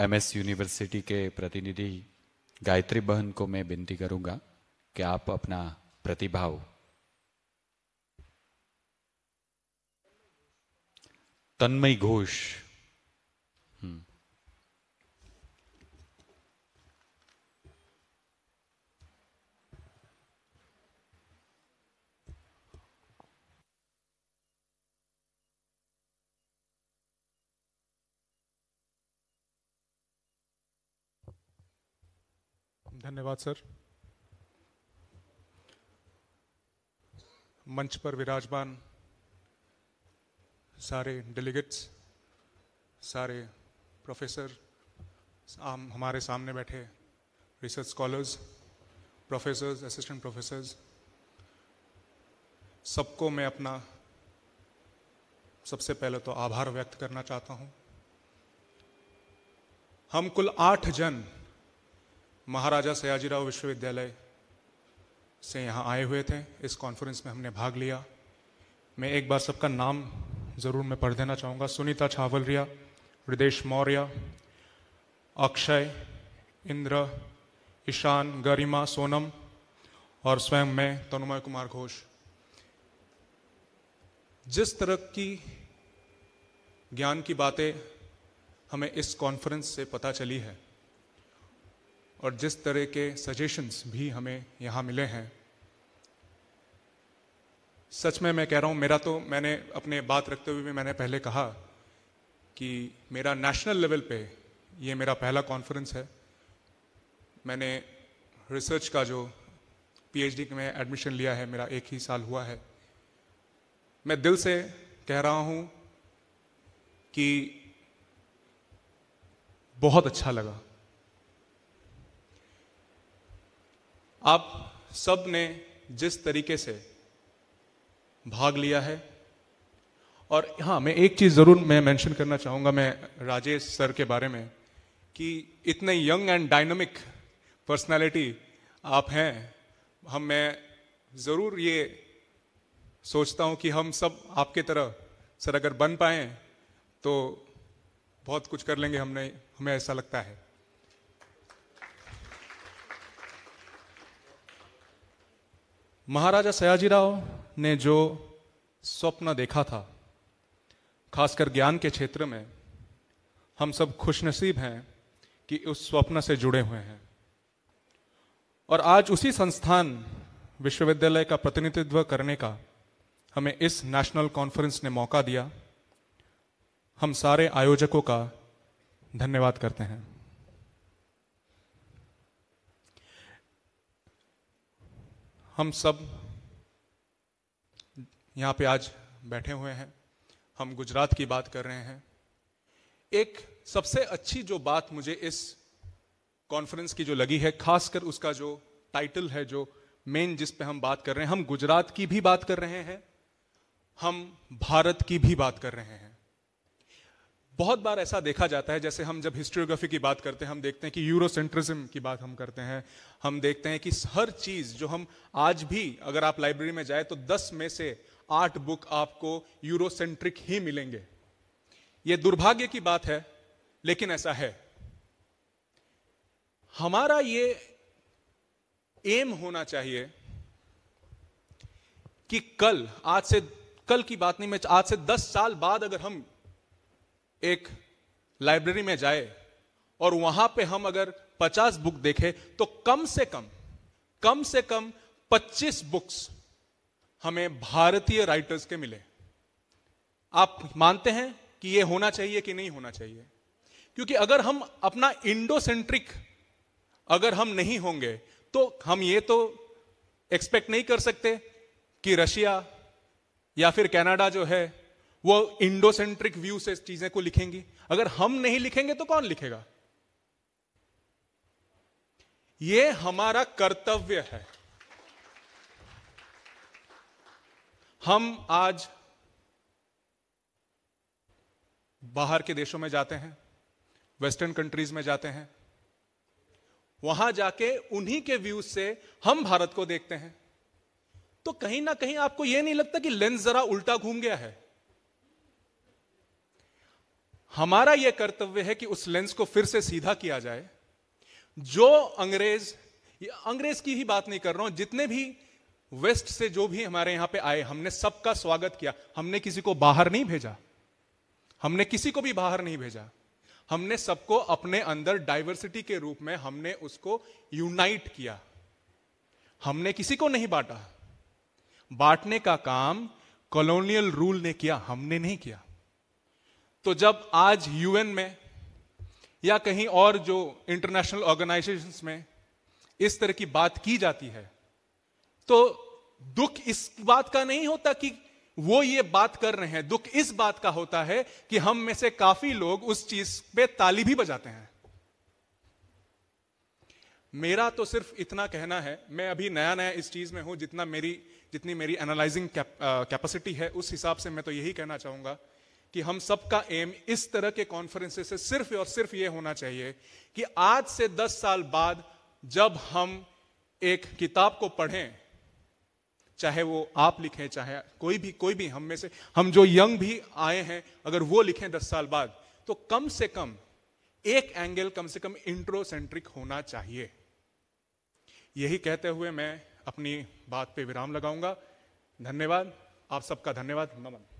MS university के प्रतिनिधि गायत्री बहन को मैं विनती करूंगा कि आप अपना प्रतिभाव तन्मय घोष धन्यवाद सर मंच पर विराजमान सारे डेलीगेट्स सारे प्रोफेसर आम हमारे सामने बैठे research scholars professors assistant professors सबको मैं अपना सबसे पहले तो आभार व्यक्त करना चाहता हूं हम कुल आठ जन महाराजा सयाजीराव विश्वविद्यालय से यहाँ आए हुए थे इस कॉन्फ्रेंस में हमने भाग लिया मैं एक बार सबका नाम ज़रूर मैं पढ़ देना चाहूँगा सुनीता छावलरिया हृदेश मौर्य अक्षय इंद्र ईशान गरिमा सोनम और स्वयं मैं तनुमय कुमार घोष जिस तरह की ज्ञान की बातें हमें इस कॉन्फ्रेंस से पता चली है और जिस तरह के सजेशंस भी हमें यहाँ मिले हैं सच में मैं कह रहा हूँ मेरा तो मैंने अपने बात रखते हुए भी मैंने पहले कहा कि मेरा नेशनल लेवल पे ये मेरा पहला कॉन्फ्रेंस है मैंने रिसर्च का जो पीएचडी में एडमिशन लिया है मेरा एक ही साल हुआ है मैं दिल से कह रहा हूँ कि बहुत अच्छा लगा आप सब ने जिस तरीके से भाग लिया है और हाँ मैं एक चीज़ ज़रूर मैं मेंशन करना चाहूंगा मैं राजेश सर के बारे में कि इतने यंग एंड डायनामिक पर्सनालिटी आप हैं हम मैं ज़रूर ये सोचता हूँ कि हम सब आपके तरह सर अगर बन पाए तो बहुत कुछ कर लेंगे हमने हमें ऐसा लगता है महाराजा सयाजी राव ने जो स्वप्न देखा था खासकर ज्ञान के क्षेत्र में हम सब खुशनसीब हैं कि उस स्वप्न से जुड़े हुए हैं और आज उसी संस्थान विश्वविद्यालय का प्रतिनिधित्व करने का हमें इस नेशनल कॉन्फ्रेंस ने मौका दिया हम सारे आयोजकों का धन्यवाद करते हैं हम सब यहाँ पे आज बैठे हुए हैं हम गुजरात की बात कर रहे हैं एक सबसे अच्छी जो बात मुझे इस कॉन्फ्रेंस की जो लगी है खासकर उसका जो टाइटल है जो मेन जिस पे हम बात कर रहे हैं हम गुजरात की भी बात कर रहे हैं हम भारत की भी बात कर रहे हैं बहुत बार ऐसा देखा जाता है जैसे हम जब हिस्ट्रियोग्राफी की बात करते हैं हम देखते हैं कि यूरोसेंट्रिज्म की बात हम करते हैं हम देखते हैं कि हर चीज़ जो हम आज भी अगर आप लाइब्रेरी में जाए तो दस में से आठ बुक आपको यूरोसेंट्रिक ही मिलेंगे ये दुर्भाग्य की बात है लेकिन ऐसा है हमारा ये एम होना चाहिए कि कल आज से कल की बात नहीं मैं आज से दस साल बाद अगर हम एक लाइब्रेरी में जाए और वहां पे हम अगर 50 बुक देखे तो कम से कम कम से कम 25 बुक्स हमें भारतीय राइटर्स के मिले आप मानते हैं कि यह होना चाहिए कि नहीं होना चाहिए क्योंकि अगर हम अपना इंडो सेंट्रिक अगर हम नहीं होंगे तो हम ये तो एक्सपेक्ट नहीं कर सकते कि रशिया या फिर कनाडा जो है वो इंडोसेंट्रिक व्यू से चीजें को लिखेंगी अगर हम नहीं लिखेंगे तो कौन लिखेगा ये हमारा कर्तव्य है हम आज बाहर के देशों में जाते हैं वेस्टर्न कंट्रीज में जाते हैं वहां जाके उन्हीं के व्यूज से हम भारत को देखते हैं तो कहीं ना कहीं आपको यह नहीं लगता कि लेंस जरा उल्टा घूम गया है हमारा यह कर्तव्य है कि उस लेंस को फिर से सीधा किया जाए जो अंग्रेज अंग्रेज की ही बात नहीं कर रहा हूं जितने भी वेस्ट से जो भी हमारे यहां पे आए हमने सबका स्वागत किया हमने किसी को बाहर नहीं भेजा हमने किसी को भी बाहर नहीं भेजा हमने सबको अपने अंदर डाइवर्सिटी के रूप में हमने उसको यूनाइट किया हमने किसी को नहीं बांटा बांटने का काम कॉलोनियल रूल ने किया हमने नहीं किया तो जब आज यूएन में या कहीं और जो इंटरनेशनल ऑर्गेनाइजेशन में इस तरह की बात की जाती है तो दुख इस बात का नहीं होता कि वो ये बात कर रहे हैं दुख इस बात का होता है कि हम में से काफी लोग उस चीज पे ताली भी बजाते हैं मेरा तो सिर्फ इतना कहना है मैं अभी नया नया इस चीज में हूं जितना मेरी जितनी मेरी एनालाइजिंग कैपेसिटी uh, है उस हिसाब से मैं तो यही कहना चाहूंगा कि हम सबका एम इस तरह के कॉन्फ्रेंसेस से सिर्फ और सिर्फ ये होना चाहिए कि आज से दस साल बाद जब हम एक किताब को पढ़ें चाहे वो आप लिखें चाहे कोई भी कोई भी हम में से हम जो यंग भी आए हैं अगर वो लिखें दस साल बाद तो कम से कम एक एंगल कम से कम इंट्रोसेंट्रिक होना चाहिए यही कहते हुए मैं अपनी बात पे विराम लगाऊंगा धन्यवाद आप सबका धन्यवाद नमन